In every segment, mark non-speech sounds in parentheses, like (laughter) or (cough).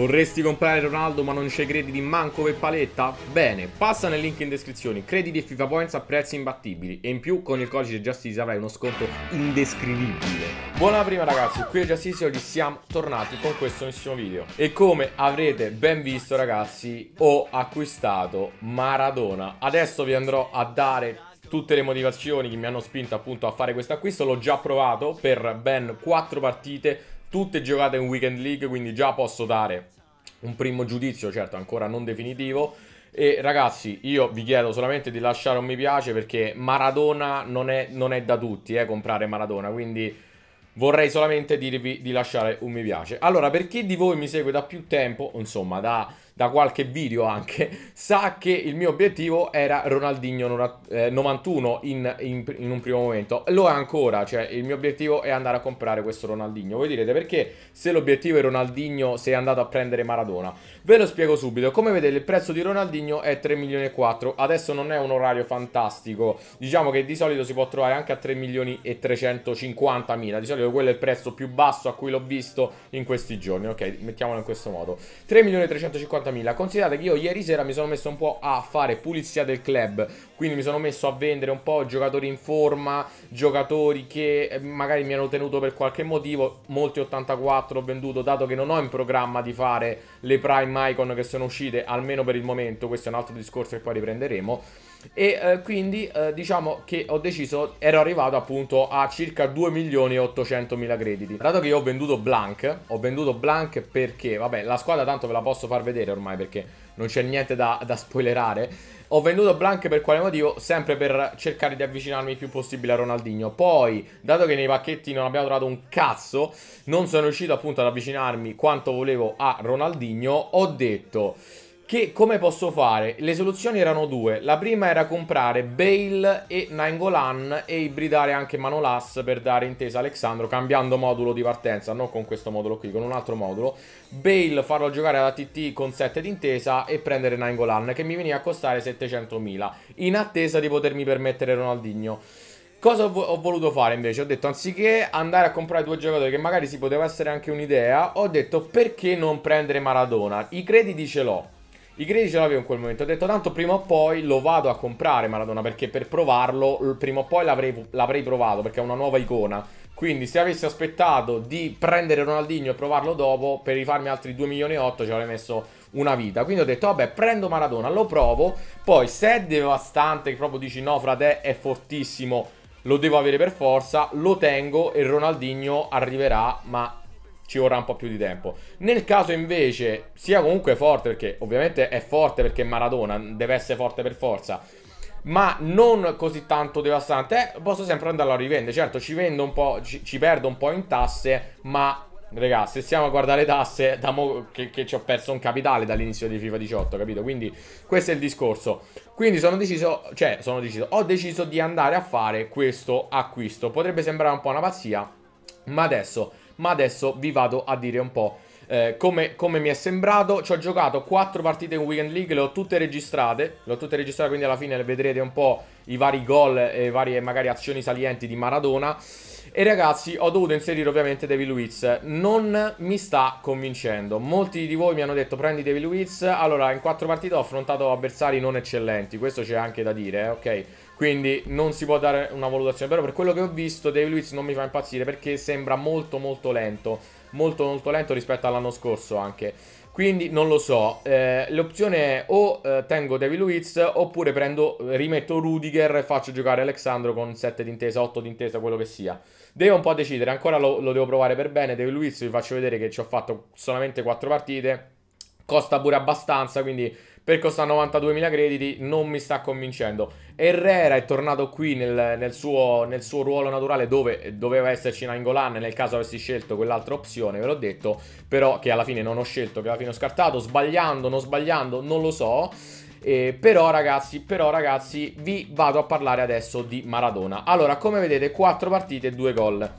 Vorresti comprare Ronaldo ma non c'è crediti manco per paletta? Bene, passa nel link in descrizione, crediti e FIFA Points a prezzi imbattibili e in più con il codice Justice avrai uno sconto indescrivibile. Buona prima ragazzi, qui è Justice e oggi siamo tornati con questo nuovissimo video. E come avrete ben visto ragazzi, ho acquistato Maradona. Adesso vi andrò a dare tutte le motivazioni che mi hanno spinto appunto a fare questo acquisto. L'ho già provato per ben 4 partite tutte giocate in Weekend League, quindi già posso dare un primo giudizio, certo ancora non definitivo. E ragazzi, io vi chiedo solamente di lasciare un mi piace perché Maradona non è, non è da tutti eh, comprare Maradona, quindi vorrei solamente dirvi di lasciare un mi piace. Allora, per chi di voi mi segue da più tempo, insomma da da qualche video anche, (laughs) sa che il mio obiettivo era Ronaldinho 91 eh, in, in, in, un primo momento. Lo è ancora, cioè il mio obiettivo è andare a comprare questo Ronaldinho. Voi direte perché se l'obiettivo è Ronaldinho sei andato a prendere Maradona? Ve lo spiego subito. Come vedete il prezzo di Ronaldinho è 3 milioni e 4. Adesso non è un orario fantastico. Diciamo che di solito si può trovare anche a 3 milioni e 350 mila. Di solito quello è il prezzo più basso a cui l'ho visto in questi giorni. Ok, mettiamolo in questo modo. 3 milioni e 350 50.000. Considerate che io ieri sera mi sono messo un po' a fare pulizia del club, quindi mi sono messo a vendere un po' giocatori in forma, giocatori che eh, magari mi hanno tenuto per qualche motivo, molti 84 ho venduto dato che non ho in programma di fare le prime icon che sono uscite, almeno per il momento, questo è un altro discorso che poi riprenderemo e eh, quindi eh, diciamo che ho deciso, ero arrivato appunto a circa 2 milioni e 800 mila crediti. Dato che io ho venduto Blank, ho venduto Blank perché, vabbè, la squadra tanto ve la posso far vedere ormai perché non c'è niente da, da spoilerare. Ho venduto Blank per quale motivo? Sempre per cercare di avvicinarmi il più possibile a Ronaldinho. Poi, dato che nei pacchetti non abbiamo trovato un cazzo, non sono riuscito appunto ad avvicinarmi quanto volevo a Ronaldinho, ho detto... Che come posso fare? Le soluzioni erano due. La prima era comprare Bale e Nangolan e ibridare anche Manolas per dare intesa a Alexandro cambiando modulo di partenza, non con questo modulo qui, con un altro modulo. Bale farlo giocare alla TT con 7 d'intesa e prendere Nangolan che mi veniva a costare 700.000 in attesa di potermi permettere Ronaldinho. Cosa ho, voluto fare invece? Ho detto anziché andare a comprare due giocatori che magari si poteva essere anche un'idea, ho detto perché non prendere Maradona? I crediti ce l'ho i crediti ce l'avevo in quel momento. Ho detto tanto prima o poi lo vado a comprare Maradona perché per provarlo prima o poi l'avrei provato perché è una nuova icona. Quindi se avessi aspettato di prendere Ronaldinho e provarlo dopo per rifarmi altri 2 milioni e 8 ci avrei messo una vita. Quindi ho detto vabbè prendo Maradona, lo provo. Poi se è devastante, proprio dici no frate è fortissimo, lo devo avere per forza, lo tengo e Ronaldinho arriverà ma ci vorrà un po' più di tempo. Nel caso invece sia comunque forte, perché ovviamente è forte perché Maradona deve essere forte per forza, ma non così tanto devastante, eh, posso sempre andarlo a rivendere. Certo, ci vendo un po', ci, ci perdo un po' in tasse, ma Raga, se stiamo a guardare tasse, da mo che, che, ci ho perso un capitale dall'inizio di FIFA 18, capito? Quindi questo è il discorso. Quindi sono deciso, cioè, sono deciso, ho deciso di andare a fare questo acquisto. Potrebbe sembrare un po' una pazzia, ma adesso ma adesso vi vado a dire un po'. Eh, come, come, mi è sembrato, ci ho giocato 4 partite in Weekend League, le ho tutte registrate, le ho tutte registrate quindi alla fine vedrete un po' i vari gol e varie magari azioni salienti di Maradona. E ragazzi, ho dovuto inserire ovviamente David Witz. Non mi sta convincendo. Molti di voi mi hanno detto prendi David Witz. Allora, in quattro partite ho affrontato avversari non eccellenti. Questo c'è anche da dire, eh? ok? Quindi non si può dare una valutazione. Però per quello che ho visto, David Witz non mi fa impazzire perché sembra molto molto lento. Molto molto lento rispetto all'anno scorso anche. Quindi non lo so, eh, l'opzione è o eh, tengo David Luiz oppure prendo, rimetto Rudiger e faccio giocare Alexandro con 7 d'intesa, 8 d'intesa, quello che sia. Devo un po' decidere, ancora lo, lo devo provare per bene, David Luiz vi faccio vedere che ci ho fatto solamente 4 partite, costa pure abbastanza, quindi per costa 92.000 crediti, non mi sta convincendo. Herrera è tornato qui nel, nel, suo, nel suo, ruolo naturale dove doveva esserci Nangolan nel caso avessi scelto quell'altra opzione, ve l'ho detto, però che alla fine non ho scelto, che alla fine ho scartato, sbagliando, non sbagliando, non lo so. Eh, però ragazzi, però ragazzi, vi vado a parlare adesso di Maradona. Allora, come vedete, 4 partite e 2 gol.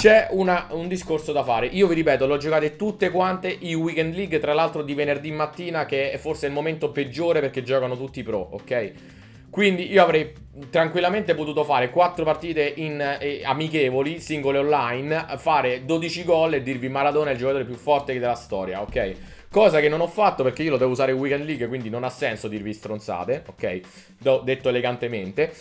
C'è un discorso da fare. Io vi ripeto, l'ho giocate tutte quante i Weekend League, tra l'altro di venerdì mattina, che è forse il momento peggiore perché giocano tutti i pro, ok? Quindi io avrei tranquillamente potuto fare 4 partite in, eh, amichevoli, singole online, fare 12 gol e dirvi Maradona è il giocatore più forte della storia, ok? Cosa che non ho fatto perché io lo devo usare in Weekend League, quindi non ha senso dirvi stronzate, ok? Do detto elegantemente.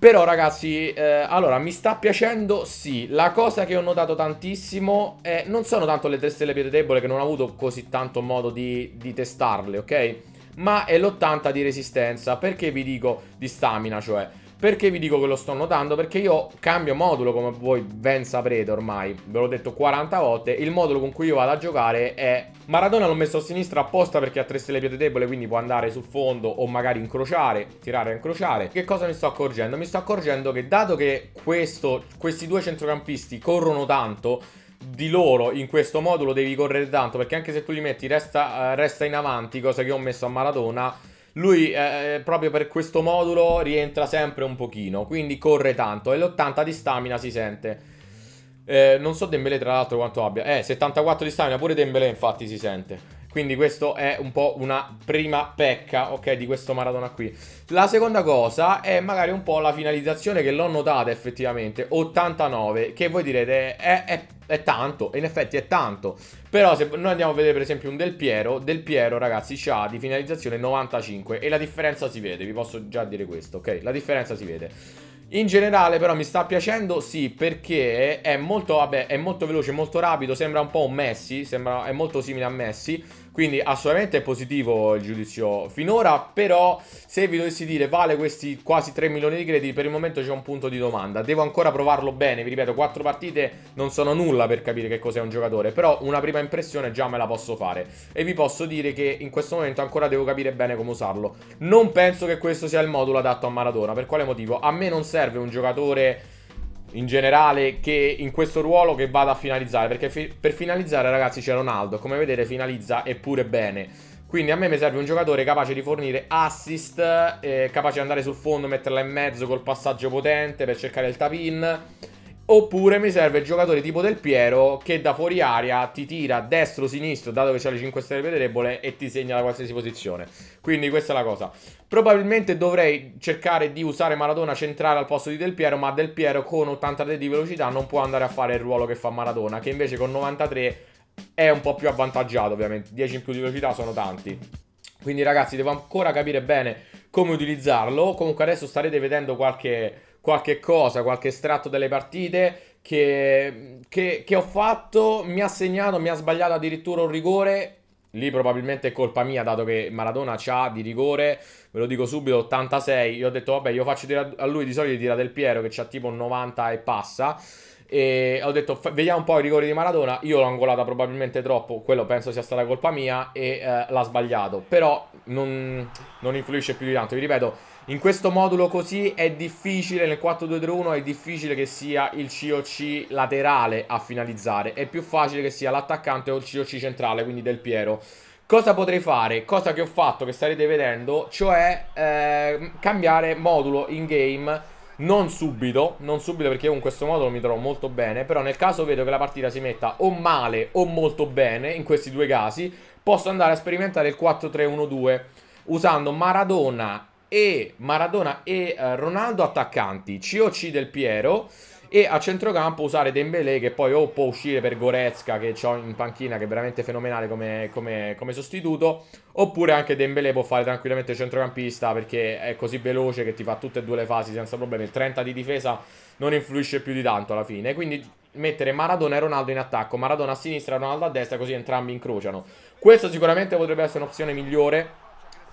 Però ragazzi, eh, allora mi sta piacendo, sì, la cosa che ho notato tantissimo è non sono tanto le tre stelle debole che non ho avuto così tanto modo di, di testarle, ok? Ma è l'80 di resistenza, perché vi dico di stamina, cioè perché vi dico che lo sto notando? Perché io cambio modulo, come voi ben saprete ormai, ve l'ho detto 40 volte, il modulo con cui io vado a giocare è... Maradona l'ho messo a sinistra apposta perché ha tre stelle piede debole, quindi può andare sul fondo o magari incrociare, tirare a incrociare. Che cosa mi sto accorgendo? Mi sto accorgendo che dato che questo, questi due centrocampisti corrono tanto, di loro in questo modulo devi correre tanto perché anche se tu li metti resta, eh, resta in avanti, cosa che ho messo a Maradona lui eh, eh, proprio per questo modulo rientra sempre un pochino, quindi corre tanto e l'80 di stamina si sente. Eh, non so Dembele tra l'altro quanto abbia. Eh, 74 di stamina, pure Dembele infatti si sente. Quindi questo è un po' una prima pecca, ok, di questo Maradona qui. La seconda cosa è magari un po' la finalizzazione che l'ho notata effettivamente, 89, che voi direte è, eh, è, è tanto, in effetti è tanto. Però se noi andiamo a vedere per esempio un Del Piero, Del Piero ragazzi ha di finalizzazione 95 e la differenza si vede, vi posso già dire questo, ok? La differenza si vede. In generale però mi sta piacendo, sì, perché è molto, vabbè, è molto veloce, molto rapido, sembra un po' un Messi, sembra, è molto simile a Messi quindi assolutamente positivo il giudizio finora, però se vi dovessi dire vale questi quasi 3 milioni di crediti, per il momento c'è un punto di domanda. Devo ancora provarlo bene, vi ripeto, 4 partite non sono nulla per capire che cos'è un giocatore, però una prima impressione già me la posso fare. E vi posso dire che in questo momento ancora devo capire bene come usarlo. Non penso che questo sia il modulo adatto a Maradona, per quale motivo? A me non serve un giocatore in generale che in questo ruolo che vada a finalizzare perché fi per finalizzare ragazzi c'è Ronaldo come vedete finalizza eppure bene quindi a me mi serve un giocatore capace di fornire assist eh, capace di andare sul fondo metterla in mezzo col passaggio potente per cercare il tapin Oppure mi serve il giocatore tipo Del Piero che da fuori aria ti tira destro-sinistro, dato che c'ha le 5 stelle debole, e ti segna da qualsiasi posizione. Quindi questa è la cosa. Probabilmente dovrei cercare di usare Maradona centrale al posto di Del Piero, ma Del Piero con 83 di velocità non può andare a fare il ruolo che fa Maradona, che invece con 93 è un po' più avvantaggiato ovviamente. 10 in più di velocità sono tanti. Quindi ragazzi devo ancora capire bene come utilizzarlo. Comunque adesso starete vedendo qualche qualche cosa, qualche estratto delle partite che, che, che ho fatto, mi ha segnato, mi ha sbagliato addirittura un rigore Lì probabilmente è colpa mia, dato che Maradona c'ha di rigore, ve lo dico subito, 86. Io ho detto, vabbè, io faccio tirare a lui di solito tira Del Piero, che c'ha tipo 90 e passa. E ho detto, vediamo un po' i rigori di Maradona. Io l'ho angolata probabilmente troppo, quello penso sia stata colpa mia e eh, l'ha sbagliato. Però non, non influisce più di tanto, vi ripeto in questo modulo così è difficile, nel 4-2-3-1 è difficile che sia il COC laterale a finalizzare, è più facile che sia l'attaccante o il COC centrale, quindi del Piero. Cosa potrei fare? Cosa che ho fatto, che starete vedendo, cioè eh, cambiare modulo in game non subito, non subito perché io in questo modulo mi trovo molto bene, però nel caso vedo che la partita si metta o male o molto bene, in questi due casi, posso andare a sperimentare il 4-3-1-2 usando Maradona e Maradona e eh, Ronaldo attaccanti, COC del Piero e a centrocampo usare Dembélé che poi o può uscire per Gorezca che ho in panchina che è veramente fenomenale come, come, come, sostituto oppure anche Dembélé può fare tranquillamente centrocampista perché è così veloce che ti fa tutte e due le fasi senza problemi il 30 di difesa non influisce più di tanto alla fine quindi mettere Maradona e Ronaldo in attacco Maradona a sinistra e Ronaldo a destra così entrambi incrociano questo sicuramente potrebbe essere un'opzione migliore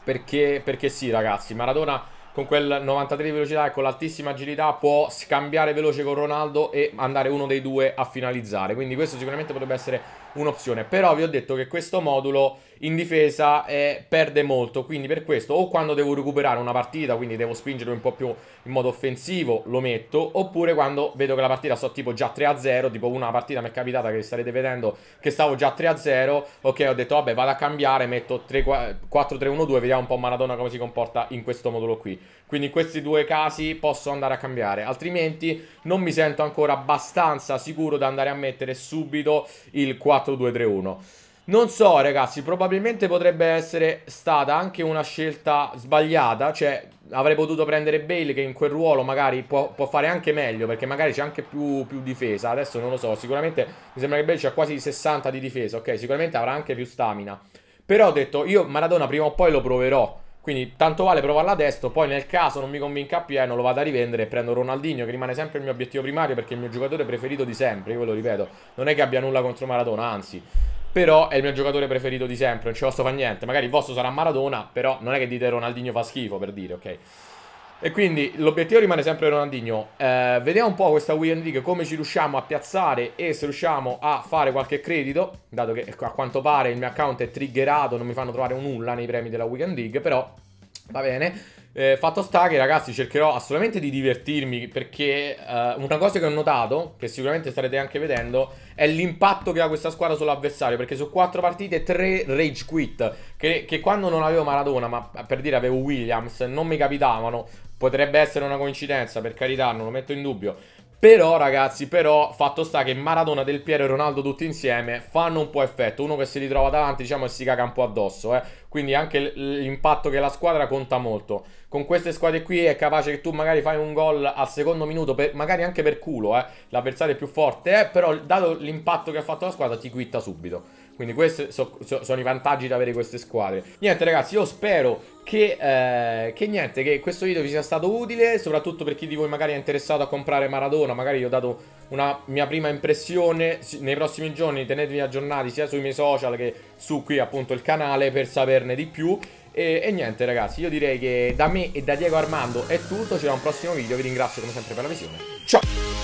perché, perché sì ragazzi, Maradona con quel 93 di velocità e con l'altissima agilità può scambiare veloce con Ronaldo e andare uno dei due a finalizzare. Quindi questo sicuramente potrebbe essere un'opzione. Però vi ho detto che questo modulo in difesa eh, perde molto, quindi per questo o quando devo recuperare una partita, quindi devo spingere un po' più in modo offensivo, lo metto, oppure quando vedo che la partita sto tipo già 3-0, tipo una partita mi è capitata che starete vedendo che stavo già 3-0, ok ho detto vabbè vado a cambiare, metto 4-3-1-2, vediamo un po' Maradona come si comporta in questo modulo qui. Quindi in questi due casi posso andare a cambiare, altrimenti non mi sento ancora abbastanza sicuro da andare a mettere subito il 4 4-2-3-1. Non so, ragazzi, probabilmente potrebbe essere stata anche una scelta sbagliata. Cioè, avrei potuto prendere Bale che in quel ruolo magari può, può fare anche meglio, perché magari c'è anche più, più, difesa. Adesso non lo so, sicuramente mi sembra che Bale c'ha quasi 60 di difesa, ok? Sicuramente avrà anche più stamina. Però ho detto, io Maradona prima o poi lo proverò. Quindi tanto vale provarla adesso, poi nel caso non mi convinca appieno eh, lo vado a rivendere e prendo Ronaldinho che rimane sempre il mio obiettivo primario perché è il mio giocatore preferito di sempre, io ve lo ripeto, non è che abbia nulla contro Maradona, anzi, però è il mio giocatore preferito di sempre, non ci posso fare niente, magari il vostro sarà Maradona, però non è che dite Ronaldinho fa schifo per dire, ok? E quindi l'obiettivo rimane sempre Ronaldinho. Eh, vediamo un po' questa Weekend League come ci riusciamo a piazzare e se riusciamo a fare qualche credito, dato che a quanto pare il mio account è triggerato, non mi fanno trovare nulla nei premi della Weekend League, però va bene. Eh, fatto sta che ragazzi cercherò assolutamente di divertirmi perché eh, una cosa che ho notato, che sicuramente starete anche vedendo, è l'impatto che ha questa squadra sull'avversario perché su quattro partite tre rage quit che, che, quando non avevo Maradona ma per dire avevo Williams non mi capitavano Potrebbe essere una coincidenza, per carità, non lo metto in dubbio. Però, ragazzi, però, fatto sta che Maradona, Del Piero e Ronaldo tutti insieme fanno un po' effetto. Uno che si ritrova davanti, diciamo, e si caga un po' addosso, eh. Quindi anche l'impatto che la squadra conta molto. Con queste squadre qui è capace che tu magari fai un gol al secondo minuto, per, magari anche per culo, eh. L'avversario è più forte, eh. Però, dato l'impatto che ha fatto la squadra, ti quitta subito. Quindi questi so, so, sono i vantaggi di avere queste squadre. Niente ragazzi, io spero che, eh, che, niente, che questo video vi sia stato utile, soprattutto per chi di voi magari è interessato a comprare Maradona, magari vi ho dato una mia prima impressione, nei prossimi giorni tenetevi aggiornati sia sui miei social che su qui appunto il canale per saperne di più. E, e niente ragazzi, io direi che da me e da Diego Armando è tutto, ci vediamo al prossimo video, vi ringrazio come sempre per la visione, ciao!